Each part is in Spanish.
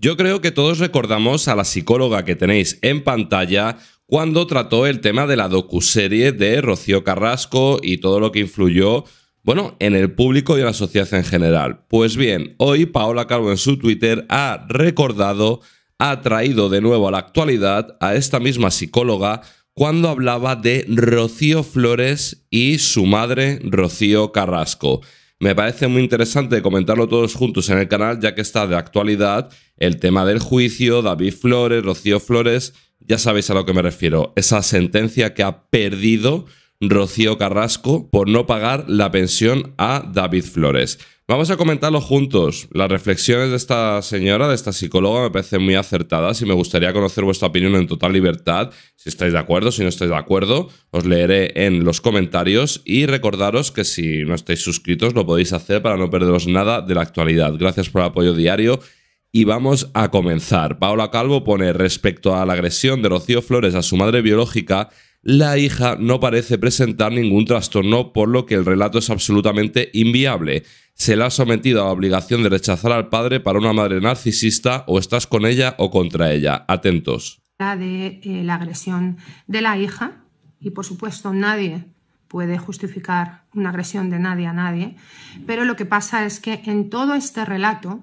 Yo creo que todos recordamos a la psicóloga que tenéis en pantalla cuando trató el tema de la docuserie de Rocío Carrasco y todo lo que influyó, bueno, en el público y en la sociedad en general. Pues bien, hoy Paola Calvo en su Twitter ha recordado, ha traído de nuevo a la actualidad a esta misma psicóloga cuando hablaba de Rocío Flores y su madre Rocío Carrasco. Me parece muy interesante comentarlo todos juntos en el canal, ya que está de actualidad el tema del juicio, David Flores, Rocío Flores, ya sabéis a lo que me refiero, esa sentencia que ha perdido Rocío Carrasco por no pagar la pensión a David Flores. Vamos a comentarlo juntos. Las reflexiones de esta señora, de esta psicóloga, me parecen muy acertadas y me gustaría conocer vuestra opinión en total libertad. Si estáis de acuerdo, si no estáis de acuerdo, os leeré en los comentarios y recordaros que si no estáis suscritos lo podéis hacer para no perderos nada de la actualidad. Gracias por el apoyo diario y vamos a comenzar. Paola Calvo pone respecto a la agresión de Rocío Flores a su madre biológica, la hija no parece presentar ningún trastorno, por lo que el relato es absolutamente inviable. Se la ha sometido a la obligación de rechazar al padre para una madre narcisista o estás con ella o contra ella. Atentos. De eh, la agresión de la hija y por supuesto nadie puede justificar una agresión de nadie a nadie, pero lo que pasa es que en todo este relato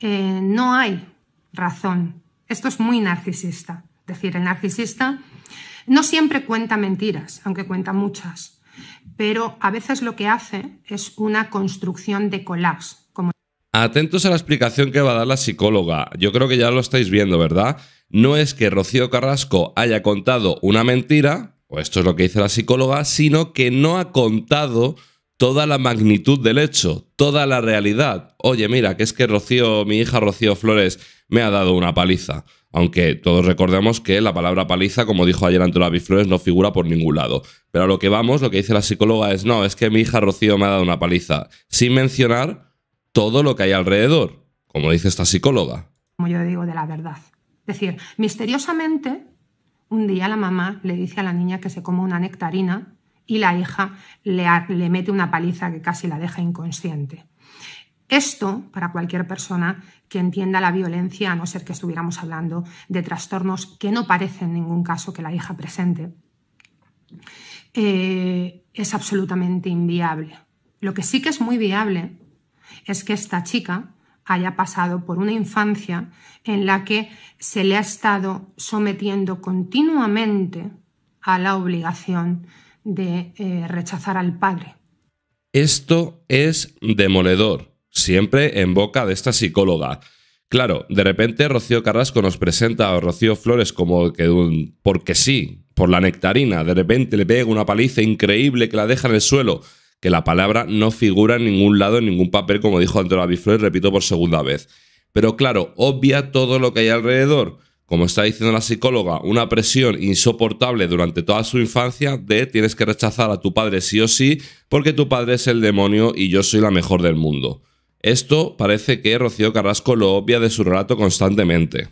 eh, no hay razón. Esto es muy narcisista. Es decir, el narcisista no siempre cuenta mentiras, aunque cuenta muchas, pero a veces lo que hace es una construcción de colaps, Atentos a la explicación que va a dar la psicóloga. Yo creo que ya lo estáis viendo, ¿verdad? No es que Rocío Carrasco haya contado una mentira, o esto es lo que dice la psicóloga, sino que no ha contado toda la magnitud del hecho, toda la realidad. Oye, mira, que es que Rocío, mi hija Rocío Flores, me ha dado una paliza. Aunque todos recordemos que la palabra paliza, como dijo ayer Antonio Flores, no figura por ningún lado. Pero a lo que vamos, lo que dice la psicóloga es, no, es que mi hija Rocío me ha dado una paliza, sin mencionar todo lo que hay alrededor, como dice esta psicóloga. Como yo digo, de la verdad. Es decir, misteriosamente, un día la mamá le dice a la niña que se coma una nectarina y la hija le mete una paliza que casi la deja inconsciente. Esto, para cualquier persona que entienda la violencia, a no ser que estuviéramos hablando de trastornos que no parece en ningún caso que la hija presente, eh, es absolutamente inviable. Lo que sí que es muy viable es que esta chica haya pasado por una infancia en la que se le ha estado sometiendo continuamente a la obligación de eh, rechazar al padre. Esto es demoledor siempre en boca de esta psicóloga. Claro, de repente Rocío Carrasco nos presenta a Rocío Flores como que un, porque sí, por la nectarina, de repente le pega una paliza increíble que la deja en el suelo, que la palabra no figura en ningún lado, en ningún papel, como dijo Antonio Abiflores, repito por segunda vez. Pero claro, obvia todo lo que hay alrededor. Como está diciendo la psicóloga, una presión insoportable durante toda su infancia de tienes que rechazar a tu padre sí o sí porque tu padre es el demonio y yo soy la mejor del mundo. Esto parece que Rocío Carrasco lo obvia de su relato constantemente.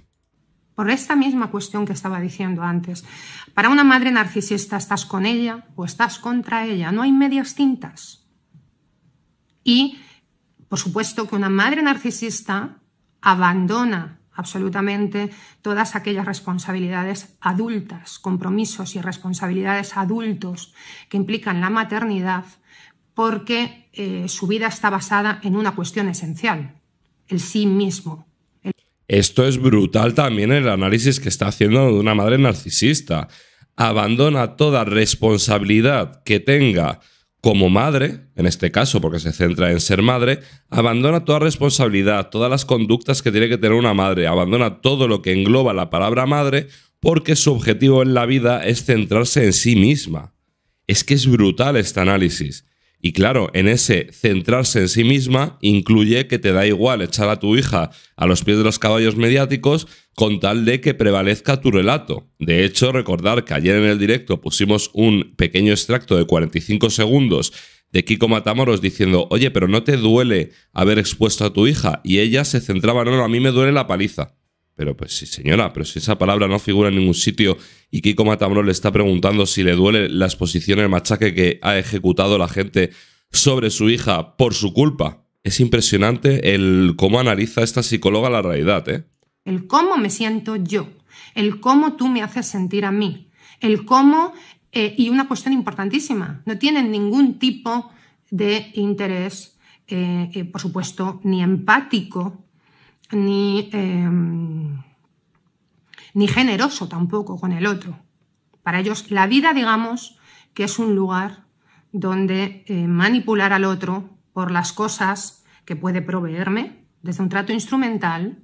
Por esta misma cuestión que estaba diciendo antes, para una madre narcisista estás con ella o estás contra ella, no hay medias tintas. Y, por supuesto, que una madre narcisista abandona absolutamente todas aquellas responsabilidades adultas, compromisos y responsabilidades adultos que implican la maternidad porque eh, su vida está basada en una cuestión esencial, el sí mismo. Esto es brutal también el análisis que está haciendo de una madre narcisista. Abandona toda responsabilidad que tenga como madre, en este caso porque se centra en ser madre, abandona toda responsabilidad, todas las conductas que tiene que tener una madre, abandona todo lo que engloba la palabra madre porque su objetivo en la vida es centrarse en sí misma. Es que es brutal este análisis. Y claro, en ese centrarse en sí misma incluye que te da igual echar a tu hija a los pies de los caballos mediáticos con tal de que prevalezca tu relato. De hecho, recordar que ayer en el directo pusimos un pequeño extracto de 45 segundos de Kiko Matamoros diciendo, oye, pero no te duele haber expuesto a tu hija. Y ella se centraba, no, no, a mí me duele la paliza. Pero pues sí, señora, pero si esa palabra no figura en ningún sitio y Kiko Matamoros le está preguntando si le duele la exposición, el machaque que ha ejecutado la gente sobre su hija por su culpa. Es impresionante el cómo analiza esta psicóloga la realidad, ¿eh? El cómo me siento yo, el cómo tú me haces sentir a mí, el cómo eh, y una cuestión importantísima, no tienen ningún tipo de interés, eh, eh, por supuesto, ni empático Em, ni, generoso tampoco con el otro. Para ellos la vida, digamos, que es un lugar donde eh, manipular al otro por las cosas que puede proveerme desde un trato instrumental.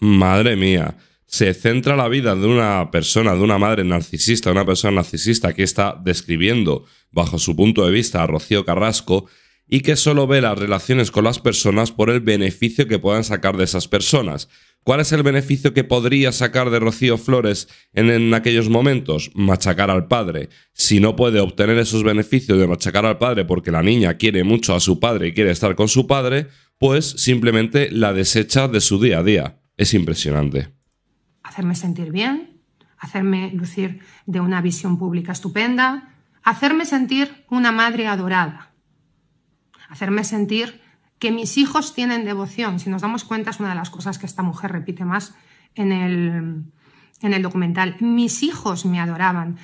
Madre mía, se centra la vida de una persona, de una madre narcisista, una persona narcisista que está describiendo bajo su punto de vista a Rocío Carrasco, y que solo ve las relaciones con las personas por el beneficio que puedan sacar de esas personas. ¿Cuál es el beneficio que podría sacar de Rocío Flores en, aquellos momentos? Machacar al padre. Si no puede obtener esos beneficios de machacar al padre porque la niña quiere mucho a su padre y quiere estar con su padre, pues simplemente la desecha de su día a día. Es impresionante. Hacerme sentir bien, hacerme lucir de una visión pública estupenda, hacerme sentir una madre adorada hacerme sentir que mis hijos tienen devoción. Si nos damos cuenta, es una de las cosas que esta mujer repite más en el, documental. Mis hijos me adoraban.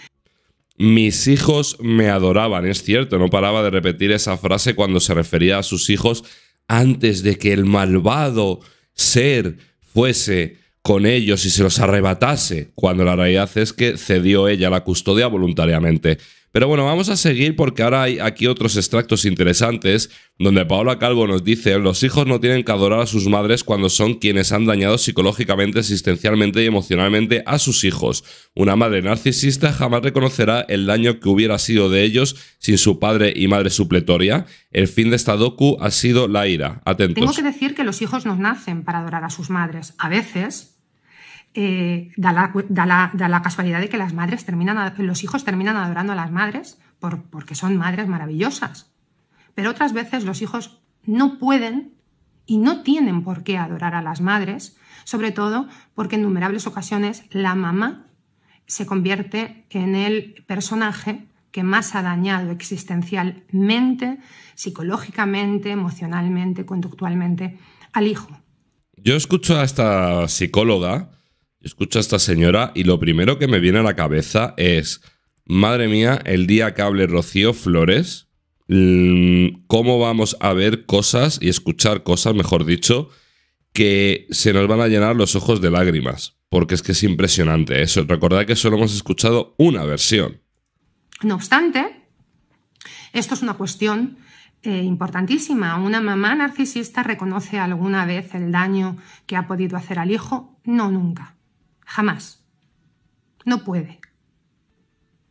Mis hijos me adoraban, es cierto, no paraba de repetir esa frase cuando se refería a sus hijos antes de que el malvado ser fuese con ellos y se los arrebatase, cuando la realidad es que cedió ella la custodia voluntariamente. Pero bueno, vamos a seguir porque ahora hay aquí otros extractos interesantes donde Paola Calvo nos dice, los hijos no tienen que adorar a sus madres cuando son quienes han dañado psicológicamente, existencialmente y emocionalmente a sus hijos. Una madre narcisista jamás reconocerá el daño que hubiera sido de ellos sin su padre y madre supletoria. El fin de esta docu ha sido la ira. Atentos. Tengo que decir que los hijos no nacen para adorar a sus madres. A veces eh, da, la, casualidad de que las madres terminan, los hijos terminan adorando a las madres porque son madres maravillosas. Pero otras veces los hijos no pueden y no tienen por qué adorar a las madres, sobre todo porque en innumerables ocasiones la mamá se convierte en el personaje que más ha dañado existencialmente, psicológicamente, emocionalmente, conductualmente al hijo. Yo escucho a esta psicóloga escucho a esta señora y lo primero que me viene a la cabeza es, madre mía, el día que hable Rocío Flores, mm, cómo vamos a ver cosas y escuchar cosas, mejor dicho, que se nos van a llenar los ojos de lágrimas, porque es que es impresionante eso. Recordad que solo hemos escuchado una versión. No obstante, esto es una cuestión eh, importantísima. ¿Una mamá narcisista reconoce alguna vez el daño que ha podido hacer al hijo? No, nunca. Jamás. No puede.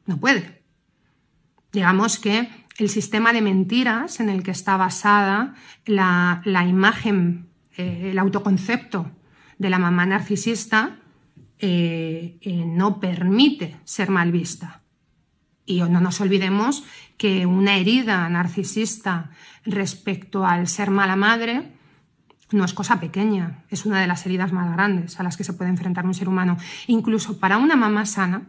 No puede. Digamos que el sistema de mentiras en el que está basada la, imagen, eh, el autoconcepto de la mamá narcisista eh, eh, no permite ser mal vista. Y no nos olvidemos que una herida narcisista respecto al ser mala madre no es cosa pequeña, es una de las heridas más grandes a las que se puede enfrentar un ser humano. Incluso para una mamá sana,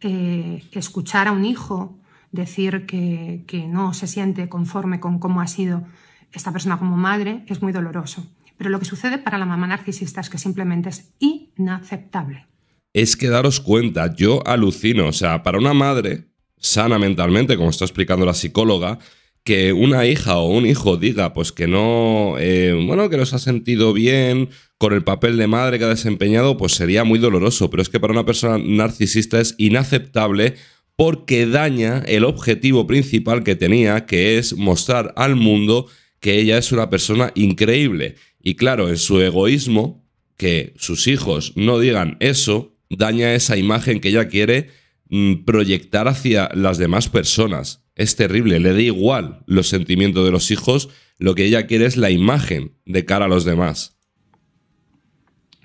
eh, escuchar a un hijo decir que, que no se siente conforme con cómo ha sido esta persona como madre es muy doloroso. Pero lo que sucede para la mamá narcisista es que simplemente es inaceptable. Es que daros cuenta, yo alucino, o sea, para una madre sana mentalmente, como está explicando la psicóloga, que una hija o un hijo diga pues que no eh, bueno que no se ha sentido bien con el papel de madre que ha desempeñado pues sería muy doloroso pero es que para una persona narcisista es inaceptable porque daña el objetivo principal que tenía que es mostrar al mundo que ella es una persona increíble y claro en su egoísmo que sus hijos no digan eso daña esa imagen que ella quiere mm, proyectar hacia las demás personas es terrible, le da igual los sentimientos de los hijos, lo que ella quiere es la imagen de cara a los demás.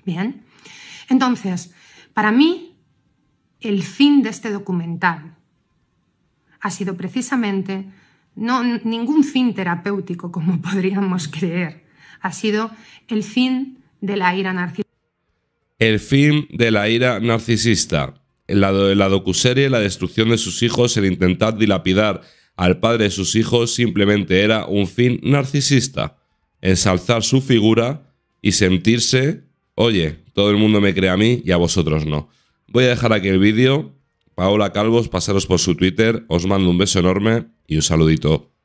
Bien, entonces, para mí, el fin de este documental ha sido precisamente no, ningún fin terapéutico como podríamos creer, ha sido el fin de la ira narcisista. El fin de la ira narcisista. En la docuserie La destrucción de sus hijos, el intentar dilapidar al padre de sus hijos simplemente era un fin narcisista, ensalzar su figura y sentirse, oye, todo el mundo me cree a mí y a vosotros no. Voy a dejar aquí el vídeo. Paola Calvos, pasaros por su Twitter, os mando un beso enorme y un saludito.